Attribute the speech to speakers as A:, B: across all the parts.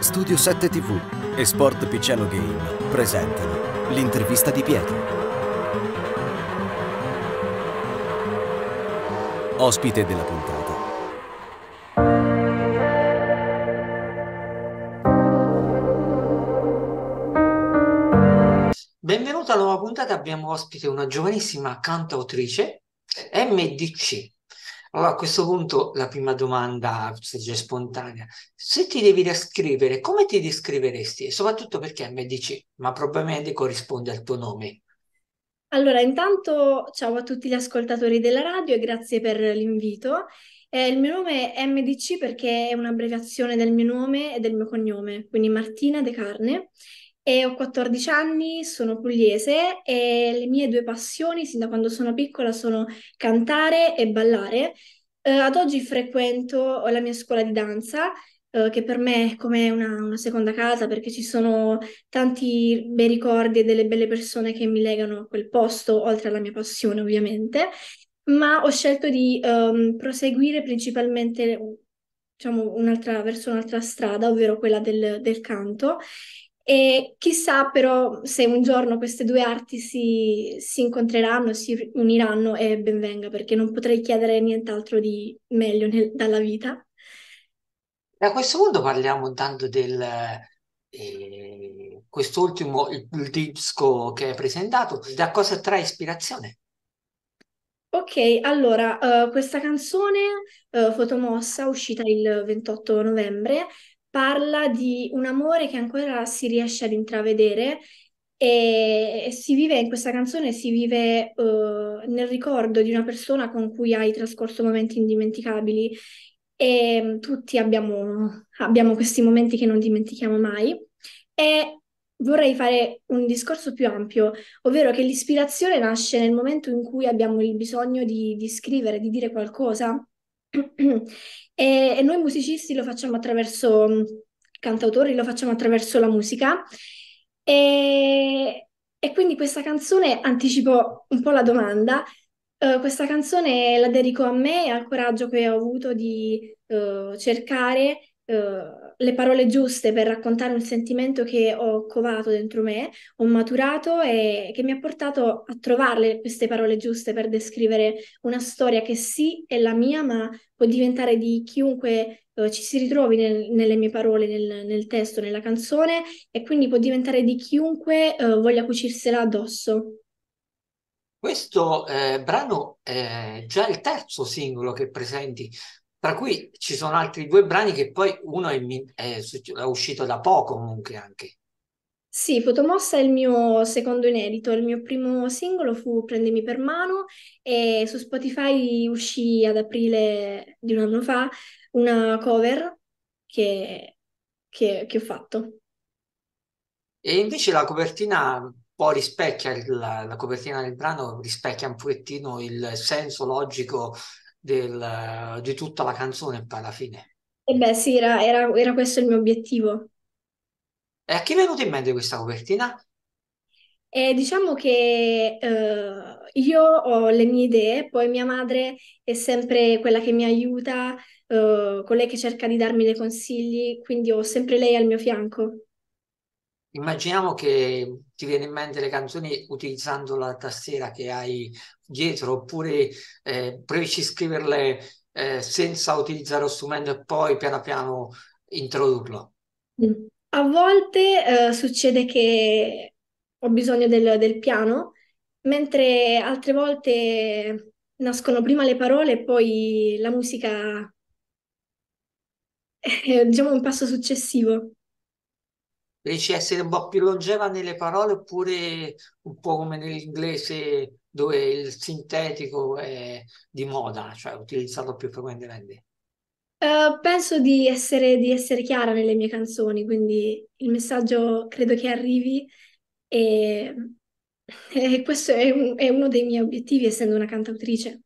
A: Studio 7 TV e Sport Picciano Game presentano l'intervista di Pietro. Ospite della puntata.
B: Benvenuta alla nuova puntata, abbiamo ospite una giovanissima cantautrice, MDC, allora, a questo punto la prima domanda sorge spontanea. Se ti devi descrivere, come ti descriveresti? E soprattutto perché MDC, ma probabilmente corrisponde al tuo nome.
A: Allora, intanto ciao a tutti gli ascoltatori della radio e grazie per l'invito. Eh, il mio nome è MDC perché è un'abbreviazione del mio nome e del mio cognome, quindi Martina De Carne, e ho 14 anni, sono pugliese e le mie due passioni sin da quando sono piccola sono cantare e ballare. Eh, ad oggi frequento la mia scuola di danza, eh, che per me è come una, una, seconda casa perché ci sono tanti bei ricordi e delle belle persone che mi legano a quel posto, oltre alla mia passione ovviamente. Ma ho scelto di ehm, proseguire principalmente diciamo, un'altra, verso un'altra strada, ovvero quella del, del canto. E chissà però se un giorno queste due arti si, si incontreranno, si uniranno e benvenga, perché non potrei chiedere nient'altro di meglio nel, dalla vita.
B: A questo punto parliamo tanto del eh, quest'ultimo, il, il disco che hai presentato, da cosa trae ispirazione?
A: Ok, allora, uh, questa canzone, uh, Fotomossa, uscita il 28 novembre, parla di un amore che ancora si riesce ad intravedere e si vive in questa canzone, si vive uh, nel ricordo di una persona con cui hai trascorso momenti indimenticabili e mm, tutti abbiamo, abbiamo questi momenti che non dimentichiamo mai e vorrei fare un discorso più ampio, ovvero che l'ispirazione nasce nel momento in cui abbiamo il bisogno di, di scrivere, di dire qualcosa e, e noi musicisti lo facciamo attraverso mm, cantautori, lo facciamo attraverso la musica. E, e quindi questa canzone, anticipo un po' la domanda, eh, questa canzone la dedico a me e al coraggio che ho avuto di eh, cercare eh, le parole giuste per raccontare un sentimento che ho covato dentro me, ho maturato e che mi ha portato a trovare queste parole giuste per descrivere una storia che sì è la mia, ma può diventare di chiunque uh, ci si ritrovi nel, nelle mie parole, nel, nel, testo, nella canzone e quindi può diventare di chiunque uh, voglia cucirsela addosso.
B: Questo eh, brano è già il terzo singolo che presenti tra cui ci sono altri due brani che poi uno è, è, è uscito da poco comunque anche.
A: Sì, Fotomossa è il mio secondo inedito, il mio primo singolo fu Prendimi per mano e su Spotify uscì ad aprile di un anno fa una cover che, che, che ho fatto.
B: E invece la copertina un po' rispecchia, la, la copertina del brano rispecchia un pochettino il senso logico del, di tutta la canzone poi alla fine.
A: E eh beh, sì, era, era, era questo il mio
B: obiettivo. E a chi è venuta in mente questa copertina?
A: E eh, diciamo che eh, io ho le mie idee, poi mia madre è sempre quella che mi aiuta, eh, con lei che cerca di darmi dei consigli, quindi ho sempre lei al mio fianco.
B: Immaginiamo che ti viene in mente le canzoni utilizzando la tastiera che hai dietro, oppure eh, previci scriverle eh, senza utilizzare lo strumento e poi piano piano introdurlo.
A: Mm. A volte eh, succede che ho bisogno del, del piano, mentre altre volte nascono prima le parole e poi la musica è eh, diciamo un passo successivo
B: riesci a essere un po' più longeva nelle parole oppure un po' come nell'inglese dove il sintetico è di moda, cioè utilizzato più frequentemente?
A: Uh, penso di essere, di essere chiara nelle mie canzoni, quindi il messaggio credo che arrivi e, e questo è, un, è uno dei miei obiettivi essendo una cantautrice.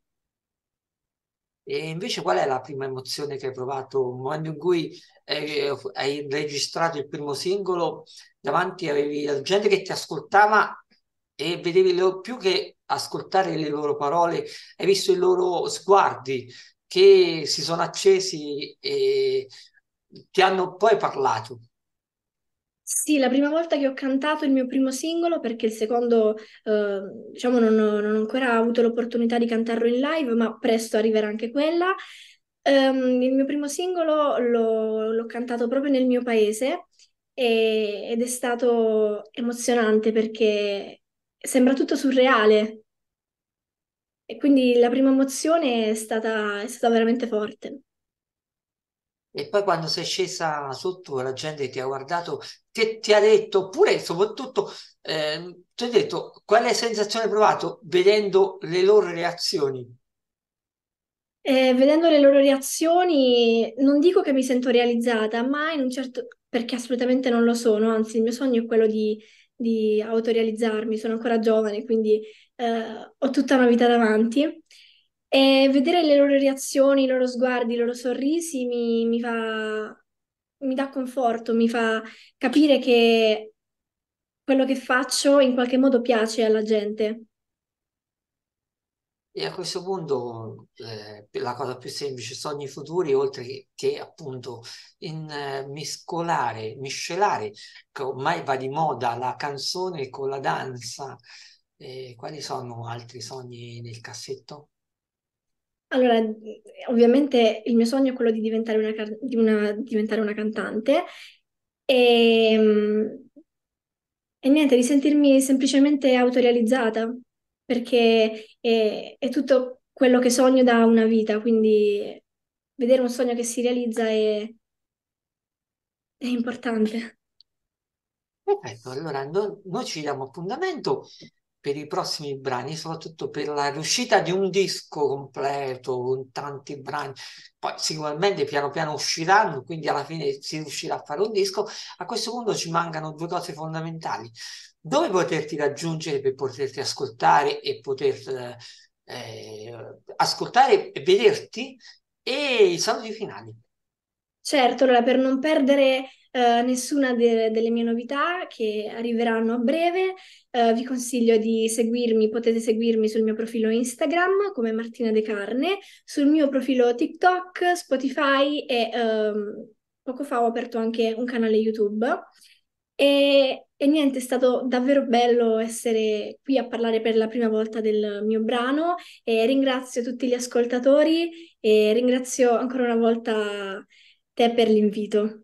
B: E invece qual è la prima emozione che hai provato nel momento in cui eh, hai registrato il primo singolo, davanti avevi la gente che ti ascoltava e vedevi loro, più che ascoltare le loro parole, hai visto i loro sguardi che si sono accesi e ti hanno poi parlato.
A: Sì, la prima volta che ho cantato il mio primo singolo, perché il secondo, eh, diciamo, non ho, non ho ancora avuto l'opportunità di cantarlo in live, ma presto arriverà anche quella. Um, il mio primo singolo l'ho, l'ho, cantato proprio nel mio paese e, ed è stato emozionante perché sembra tutto surreale. E quindi la prima emozione è stata, è stata veramente forte
B: e poi quando sei scesa sotto la gente ti ha guardato, che ti ha detto, oppure soprattutto eh, ti ha detto quale sensazione hai provato vedendo le loro reazioni?
A: Eh, vedendo le loro reazioni, non dico che mi sento realizzata, ma in un certo perché assolutamente non lo sono, anzi il mio sogno è quello di, di autorealizzarmi, sono ancora giovane, quindi eh, ho tutta una vita davanti e vedere le loro reazioni, i loro sguardi, i loro sorrisi mi, mi fa, mi dà conforto, mi fa capire che quello che faccio in qualche modo piace alla gente.
B: E a questo punto eh, la cosa più semplice, sogni futuri, oltre che, che appunto in, eh, mescolare, miscelare, che ormai va di moda la canzone con la danza, eh, quali sono altri sogni nel cassetto?
A: Allora, mhmm, ovviamente il mio sogno è quello di diventare una, di una- diventare una cantante e, ehm, e niente, di sentirmi semplicemente autorealizzata, perché è, è tutto quello che sogno da una vita, quindi vedere un sogno che si realizza è, è importante.
B: Perfetto, allora no- noi ci diamo appuntamento per i prossimi brani, soprattutto per la riuscita di un disco completo con tanti brani, poi sicuramente piano piano usciranno, quindi alla fine si riuscirà a fare un disco. A questo punto ci mancano due cose fondamentali. Dove poterti raggiungere per poterti ascoltare e poter eh, ascoltare e vederti e i saluti finali.
A: Certo, allora per non perdere eh, nessuna de- delle mie novità che arriveranno a breve. Eh, vi consiglio di seguirmi, potete seguirmi sul mio profilo Instagram come Martina De Carne, sul mio profilo TikTok, Spotify e ehm, poco fa ho aperto anche un canale YouTube. E, e, niente, è stato davvero bello essere qui a parlare per la prima volta del mio brano e ringrazio tutti gli ascoltatori e ringrazio ancora una volta te per l'invito.